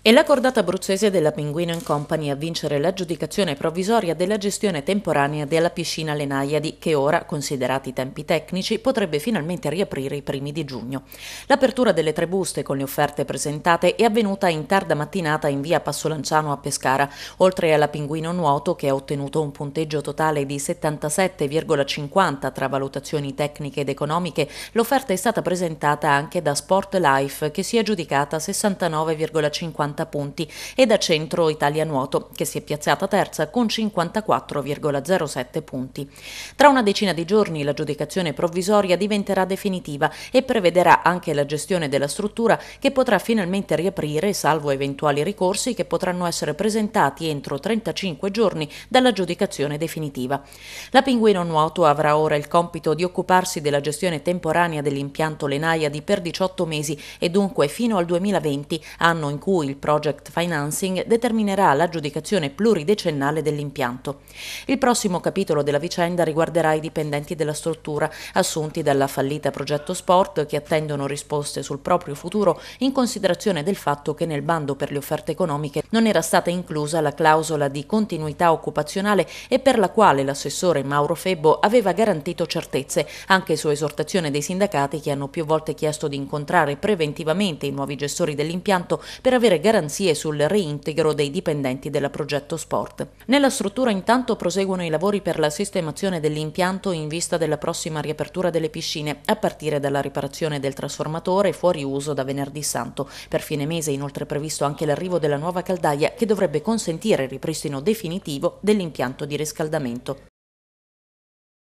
È la cordata abruzzese della Pinguino Company a vincere l'aggiudicazione provvisoria della gestione temporanea della piscina Lenaiadi, che ora, considerati i tempi tecnici, potrebbe finalmente riaprire i primi di giugno. L'apertura delle tre buste con le offerte presentate è avvenuta in tarda mattinata in via Passolanciano a Pescara, oltre alla Pinguino Nuoto che ha ottenuto un punteggio totale di 77,50 tra valutazioni tecniche ed economiche, l'offerta è stata presentata anche da Sport Life che si è aggiudicata 69,50 90 punti e da Centro Italia Nuoto, che si è piazzata terza con 54,07 punti. Tra una decina di giorni l'aggiudicazione provvisoria diventerà definitiva e prevederà anche la gestione della struttura che potrà finalmente riaprire, salvo eventuali ricorsi che potranno essere presentati entro 35 giorni dall'aggiudicazione definitiva. La Pinguino Nuoto avrà ora il compito di occuparsi della gestione temporanea dell'impianto Lenaia di per 18 mesi e dunque fino al 2020, anno in cui il project financing determinerà l'aggiudicazione pluridecennale dell'impianto. Il prossimo capitolo della vicenda riguarderà i dipendenti della struttura assunti dalla fallita Progetto Sport che attendono risposte sul proprio futuro in considerazione del fatto che nel bando per le offerte economiche non era stata inclusa la clausola di continuità occupazionale e per la quale l'assessore Mauro Febbo aveva garantito certezze, anche su esortazione dei sindacati che hanno più volte chiesto di incontrare preventivamente i nuovi gestori dell'impianto per avere garantito garanzie sul reintegro dei dipendenti della Progetto Sport. Nella struttura intanto proseguono i lavori per la sistemazione dell'impianto in vista della prossima riapertura delle piscine, a partire dalla riparazione del trasformatore fuori uso da venerdì santo. Per fine mese è inoltre previsto anche l'arrivo della nuova caldaia che dovrebbe consentire il ripristino definitivo dell'impianto di riscaldamento.